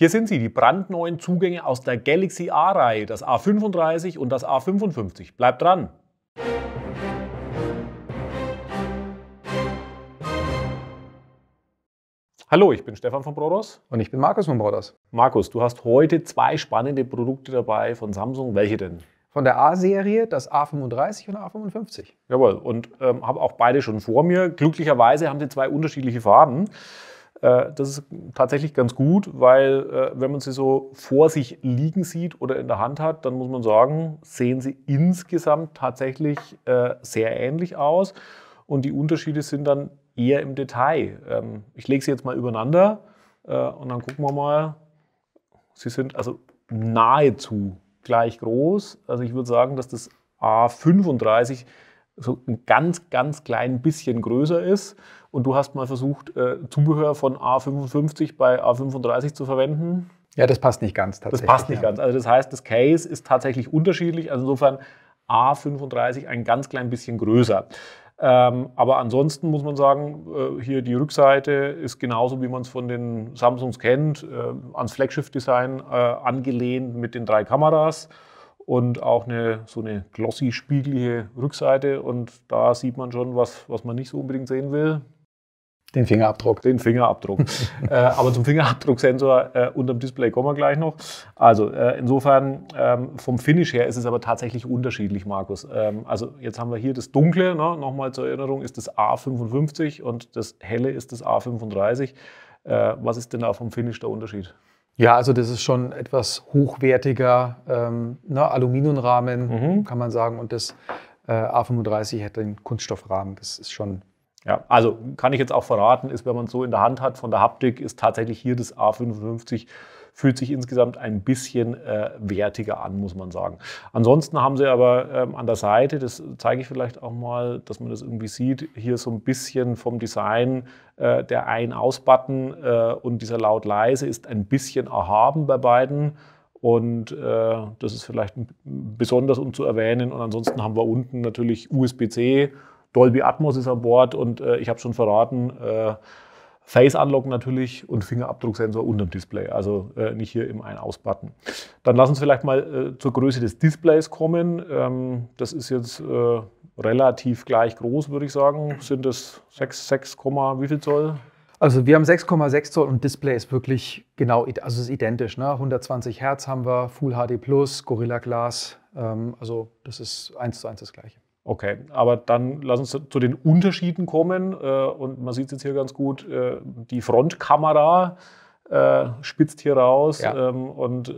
Hier sind sie, die brandneuen Zugänge aus der Galaxy A-Reihe, das A35 und das A55. Bleibt dran! Hallo, ich bin Stefan von Brodos. Und ich bin Markus von Brodos. Markus, du hast heute zwei spannende Produkte dabei von Samsung. Welche denn? Von der A-Serie das A35 und A55. Jawohl, und ähm, habe auch beide schon vor mir. Glücklicherweise haben sie zwei unterschiedliche Farben. Äh, das ist tatsächlich ganz gut, weil äh, wenn man sie so vor sich liegen sieht oder in der Hand hat, dann muss man sagen, sehen sie insgesamt tatsächlich äh, sehr ähnlich aus und die Unterschiede sind dann eher im Detail. Ähm, ich lege sie jetzt mal übereinander und dann gucken wir mal. Sie sind also nahezu gleich groß. Also ich würde sagen, dass das A35 so ein ganz, ganz klein bisschen größer ist und du hast mal versucht, äh, Zubehör von A55 bei A35 zu verwenden. Ja, das passt nicht ganz tatsächlich. Das passt nicht ja. ganz. Also das heißt, das Case ist tatsächlich unterschiedlich. Also insofern A35 ein ganz klein bisschen größer. Ähm, aber ansonsten muss man sagen, äh, hier die Rückseite ist genauso, wie man es von den Samsungs kennt, äh, ans Flagship-Design äh, angelehnt mit den drei Kameras und auch eine, so eine glossy, spiegelige Rückseite. Und da sieht man schon, was, was man nicht so unbedingt sehen will. Den Fingerabdruck. Den Fingerabdruck. äh, aber zum Fingerabdrucksensor äh, unterm Display kommen wir gleich noch. Also äh, insofern ähm, vom Finish her ist es aber tatsächlich unterschiedlich, Markus. Ähm, also jetzt haben wir hier das Dunkle, ne? nochmal zur Erinnerung, ist das A55 und das Helle ist das A35. Äh, was ist denn da vom Finish der Unterschied? Ja, also das ist schon etwas hochwertiger ähm, ne, Aluminiumrahmen, mhm. kann man sagen. Und das äh, A35 hat einen Kunststoffrahmen. Das ist schon. Ja, also kann ich jetzt auch verraten, ist, wenn man es so in der Hand hat von der Haptik, ist tatsächlich hier das A55 fühlt sich insgesamt ein bisschen äh, wertiger an, muss man sagen. Ansonsten haben sie aber ähm, an der Seite, das zeige ich vielleicht auch mal, dass man das irgendwie sieht, hier so ein bisschen vom Design äh, der Ein-Aus-Button äh, und dieser Laut-Leise ist ein bisschen erhaben bei beiden. Und äh, das ist vielleicht besonders um zu erwähnen. Und ansonsten haben wir unten natürlich USB-C, Dolby Atmos ist an Bord und äh, ich habe schon verraten, äh, Face Unlock natürlich und Fingerabdrucksensor unterm Display, also äh, nicht hier im Ein-Aus-Button. Dann lass uns vielleicht mal äh, zur Größe des Displays kommen. Ähm, das ist jetzt äh, relativ gleich groß, würde ich sagen. Sind das 6, 6, wie viel Zoll? Also wir haben 6,6 Zoll und Display ist wirklich genau, also ist identisch. Ne? 120 Hertz haben wir, Full HD Plus, Gorilla Glass. Ähm, also das ist eins zu eins das gleiche. Okay, aber dann lass uns zu den Unterschieden kommen. Äh, und man sieht es jetzt hier ganz gut, äh, die Frontkamera äh, spitzt hier raus. Ja. Ähm, und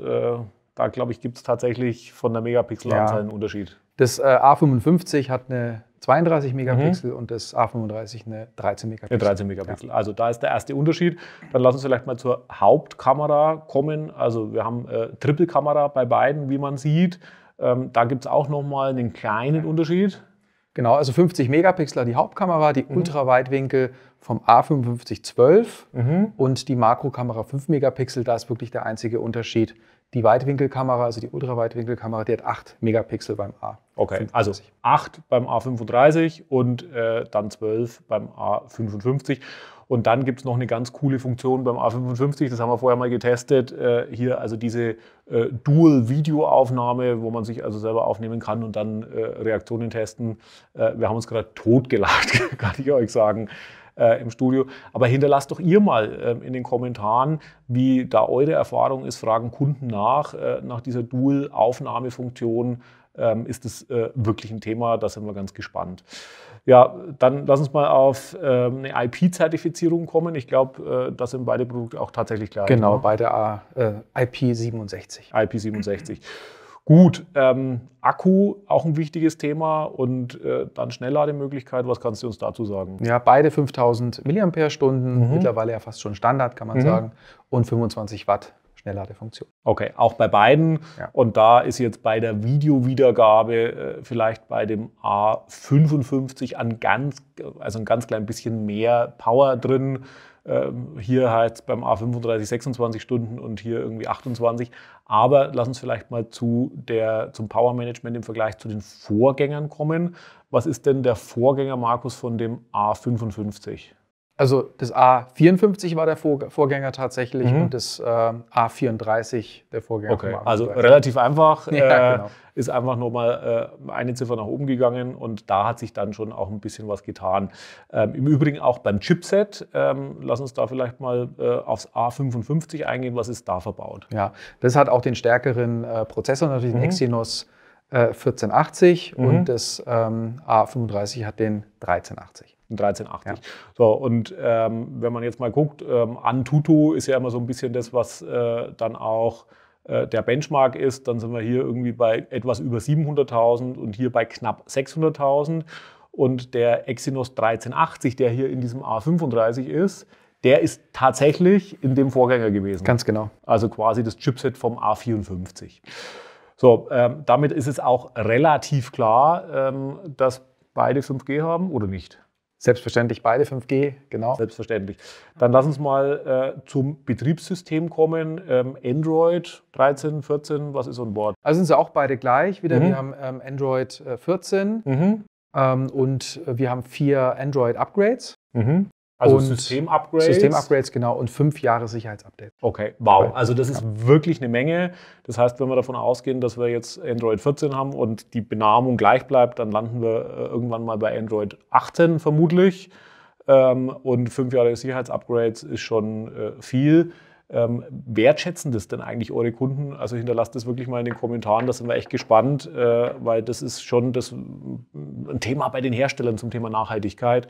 da, glaube ich, gibt es tatsächlich von der Megapixelanzahl ja. einen Unterschied. Das A55 hat eine 32 mhm. Megapixel mhm. und das A35 eine 13 Megapixel. Eine 13 Megapixel. Ja. Also da ist der erste Unterschied. Dann lass uns vielleicht mal zur Hauptkamera kommen. Also wir haben äh, Triple-Kamera bei beiden, wie man sieht. Ähm, da gibt es auch nochmal einen kleinen Unterschied. Genau, also 50 Megapixel die Hauptkamera, die mhm. Ultraweitwinkel vom A5512 mhm. und die Makrokamera 5 Megapixel, da ist wirklich der einzige Unterschied. Die Weitwinkelkamera, also die Ultraweitwinkelkamera, die hat 8 Megapixel beim A. Okay, 55. also 8 beim A35 und äh, dann 12 beim A55. Und dann gibt es noch eine ganz coole Funktion beim A55, das haben wir vorher mal getestet. Äh, hier also diese äh, dual aufnahme wo man sich also selber aufnehmen kann und dann äh, Reaktionen testen. Äh, wir haben uns gerade totgelacht, kann ich euch sagen. Äh, Im Studio. Aber hinterlasst doch ihr mal ähm, in den Kommentaren, wie da eure Erfahrung ist. Fragen Kunden nach, äh, nach dieser Dual-Aufnahmefunktion. funktion ähm, ist es äh, wirklich ein Thema. Da sind wir ganz gespannt. Ja, dann lass uns mal auf ähm, eine IP-Zertifizierung kommen. Ich glaube, äh, das sind beide Produkte auch tatsächlich gleich. Genau, ne? beide äh, IP67. IP67. Gut, ähm, Akku auch ein wichtiges Thema und äh, dann Schnelllademöglichkeit. Was kannst du uns dazu sagen? Ja, beide 5000 mAh, mhm. mittlerweile ja fast schon Standard, kann man mhm. sagen, und 25 Watt Schnellladefunktion. Okay, auch bei beiden. Ja. Und da ist jetzt bei der Videowiedergabe äh, vielleicht bei dem A55 ein ganz, also ein ganz klein bisschen mehr Power drin. Ähm, hier heißt es beim A35 26 Stunden und hier irgendwie 28. Aber lass uns vielleicht mal zu der, zum Power Management im Vergleich zu den Vorgängern kommen. Was ist denn der Vorgänger, Markus, von dem A55? Also das A54 war der Vorgänger tatsächlich mhm. und das äh, A34 der Vorgänger. Okay. Also relativ einfach. Ja, äh, genau. Ist einfach nochmal äh, eine Ziffer nach oben gegangen und da hat sich dann schon auch ein bisschen was getan. Ähm, Im Übrigen auch beim Chipset. Ähm, lass uns da vielleicht mal äh, aufs A55 eingehen. Was ist da verbaut? Ja, das hat auch den stärkeren äh, Prozessor, natürlich mhm. den Exynos 1480 äh, mhm. und das ähm, A35 hat den 1380. 1380. Ja. So, und ähm, wenn man jetzt mal guckt, ähm, Antutu ist ja immer so ein bisschen das, was äh, dann auch äh, der Benchmark ist. Dann sind wir hier irgendwie bei etwas über 700.000 und hier bei knapp 600.000. Und der Exynos 1380, der hier in diesem A35 ist, der ist tatsächlich in dem Vorgänger gewesen. Ganz genau. Also quasi das Chipset vom A54. So, ähm, damit ist es auch relativ klar, ähm, dass beide 5G haben oder nicht? Selbstverständlich beide 5G, genau. Selbstverständlich. Dann lass uns mal äh, zum Betriebssystem kommen. Ähm, Android 13, 14, was ist so ein Also sind sie auch beide gleich wieder. Mhm. Wir haben ähm, Android 14 äh, mhm. ähm, und wir haben vier Android-Upgrades. Mhm. Also Systemupgrades? Systemupgrades, genau. Und fünf Jahre Sicherheitsupdates. Okay, wow. Also das ist wirklich eine Menge. Das heißt, wenn wir davon ausgehen, dass wir jetzt Android 14 haben und die Benamung gleich bleibt, dann landen wir äh, irgendwann mal bei Android 18 vermutlich. Ähm, und fünf Jahre Sicherheitsupgrades ist schon äh, viel. Ähm, wertschätzen das denn eigentlich eure Kunden? Also hinterlasst das wirklich mal in den Kommentaren, da sind wir echt gespannt, äh, weil das ist schon das, ein Thema bei den Herstellern zum Thema Nachhaltigkeit.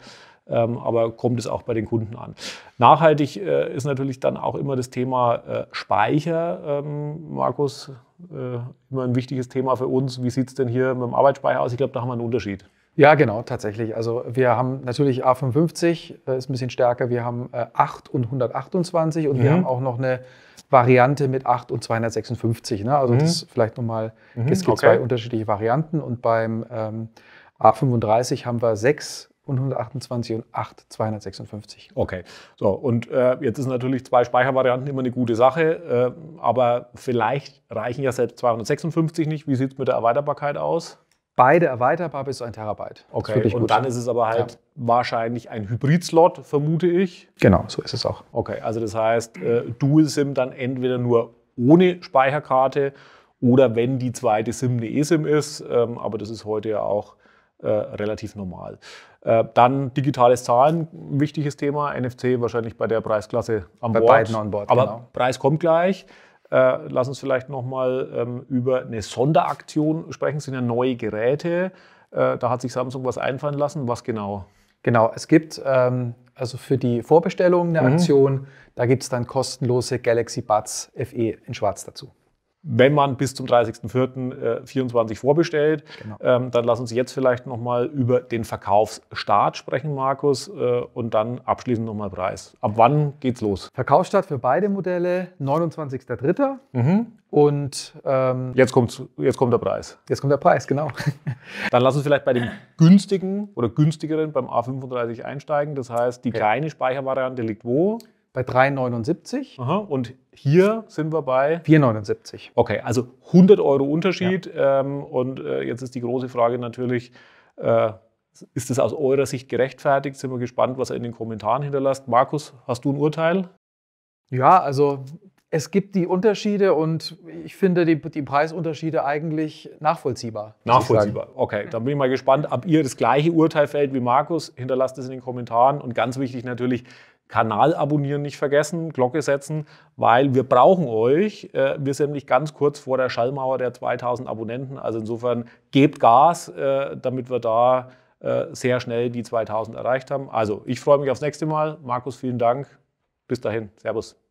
Ähm, aber kommt es auch bei den Kunden an. Nachhaltig äh, ist natürlich dann auch immer das Thema äh, Speicher, ähm, Markus, äh, immer ein wichtiges Thema für uns. Wie sieht es denn hier mit dem Arbeitsspeicher aus? Ich glaube, da haben wir einen Unterschied. Ja, genau, tatsächlich. Also wir haben natürlich A55, äh, ist ein bisschen stärker. Wir haben 8 und 128 und mhm. wir haben auch noch eine Variante mit 8 und 256. Ne? Also mhm. das ist vielleicht nochmal, mhm. es gibt okay. zwei unterschiedliche Varianten und beim ähm, A35 haben wir 6 und 128 und 8 256. Okay, so und äh, jetzt ist natürlich zwei Speichervarianten immer eine gute Sache, äh, aber vielleicht reichen ja selbst 256 nicht. Wie sieht es mit der Erweiterbarkeit aus? Beide erweiterbar bis zu 1 Terabyte. Okay, und gut. dann ist es aber halt ja. wahrscheinlich ein Hybrid-Slot, vermute ich. Genau, so ist es auch. Okay, also das heißt, äh, Dual-SIM dann entweder nur ohne Speicherkarte oder wenn die zweite SIM eine eSIM ist, ähm, aber das ist heute ja auch äh, relativ normal. Äh, dann digitales Zahlen, wichtiges Thema. NFC wahrscheinlich bei der Preisklasse an bei Bord. Beiden an Bord, Aber genau. Preis kommt gleich. Äh, lass uns vielleicht nochmal ähm, über eine Sonderaktion sprechen. Es sind ja neue Geräte. da hat sich Samsung was einfallen lassen. Was genau? Genau, es gibt ähm, also für die Vorbestellung eine mhm. Aktion. Mhm. Da gibt es dann kostenlose Galaxy Buds FE in Schwarz dazu wenn man bis zum 30.04.24 äh, vorbestellt, genau. ähm, dann lass uns jetzt vielleicht nochmal über den Verkaufsstart sprechen, Markus, äh, und dann abschließend nochmal Preis. Ab wann geht's los? Verkaufsstart für beide Modelle 29.03. Mhm. Und ähm, jetzt, kommt, jetzt kommt der Preis. Jetzt kommt der Preis, genau. Dann lass uns vielleicht bei dem günstigen oder günstigeren beim A35 einsteigen. Das heißt, die ja. kleine Speichervariante liegt wo? bei 3,79. Aha, und hier sind wir bei 4,79. Okay, also 100 Euro Unterschied. Ja. Ähm, und äh, jetzt ist die große Frage natürlich, äh, ist das aus eurer Sicht gerechtfertigt? Sind wir gespannt, was ihr in den Kommentaren hinterlasst. Markus, hast du ein Urteil? Ja, also es gibt die Unterschiede und ich finde die, die Preisunterschiede eigentlich nachvollziehbar. Nachvollziehbar, okay. Dann bin ich mal gespannt, ob ihr das gleiche Urteil fällt wie Markus. Hinterlasst es in den Kommentaren. Und ganz wichtig natürlich, Kanal abonnieren nicht vergessen, Glocke setzen, weil wir brauchen euch. Äh, wir sind nämlich ganz kurz vor der Schallmauer der 2000 Abonnenten. Also insofern gebt Gas, äh, damit wir da äh, sehr schnell die 2000 erreicht haben. Also ich freue mich aufs nächste Mal. Markus, vielen Dank. Bis dahin. Servus.